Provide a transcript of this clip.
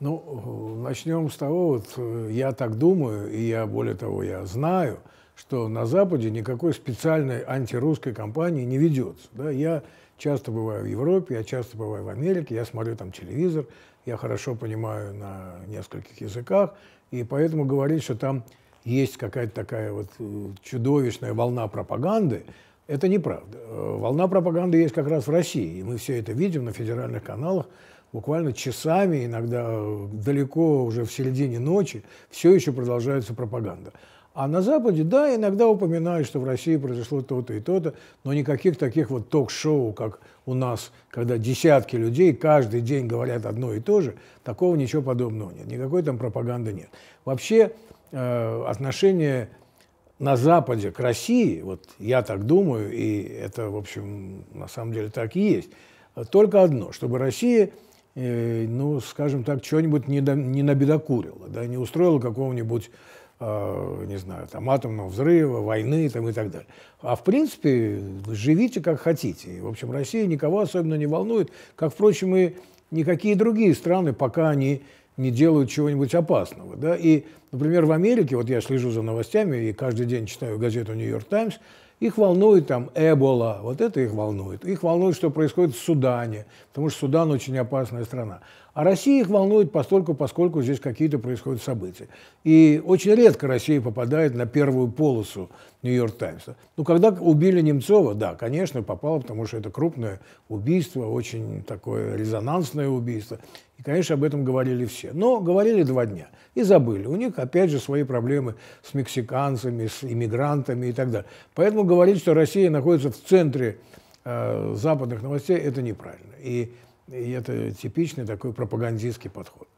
Ну, начнем с того, вот э, я так думаю, и я, более того, я знаю, что на Западе никакой специальной антирусской кампании не ведется. Да? Я часто бываю в Европе, я часто бываю в Америке, я смотрю там телевизор, я хорошо понимаю на нескольких языках, и поэтому говорить, что там есть какая-то такая вот э, чудовищная волна пропаганды, это неправда. Э, волна пропаганды есть как раз в России, и мы все это видим на федеральных каналах, буквально часами, иногда э, далеко уже в середине ночи, все еще продолжается пропаганда. А на Западе, да, иногда упоминают, что в России произошло то-то и то-то, но никаких таких вот ток-шоу, как у нас, когда десятки людей каждый день говорят одно и то же, такого ничего подобного нет. Никакой там пропаганды нет. Вообще э, отношение на Западе к России, вот я так думаю, и это, в общем, на самом деле так и есть, э, только одно, чтобы Россия Э, ну, скажем так, чего-нибудь не, до, не набедокурила, да, не устроила какого-нибудь, э, не знаю, там, атомного взрыва, войны там, и так далее. А в принципе, живите как хотите. в общем, Россия никого особенно не волнует, как, впрочем, и никакие другие страны, пока они не делают чего-нибудь опасного. Да? И Например, в Америке, вот я слежу за новостями и каждый день читаю газету «Нью-Йорк Таймс», их волнует там Эбола, вот это их волнует. Их волнует, что происходит в Судане, потому что Судан очень опасная страна. А Россия их волнует постольку, поскольку здесь какие-то происходят события. И очень редко Россия попадает на первую полосу Нью-Йорк Таймса. Ну, когда убили Немцова, да, конечно, попало, потому что это крупное убийство, очень такое резонансное убийство. И, конечно, об этом говорили все. Но говорили два дня и забыли. У них опять же, свои проблемы с мексиканцами, с иммигрантами и так далее. Поэтому говорить, что Россия находится в центре э, западных новостей, это неправильно. И, и это типичный такой пропагандистский подход.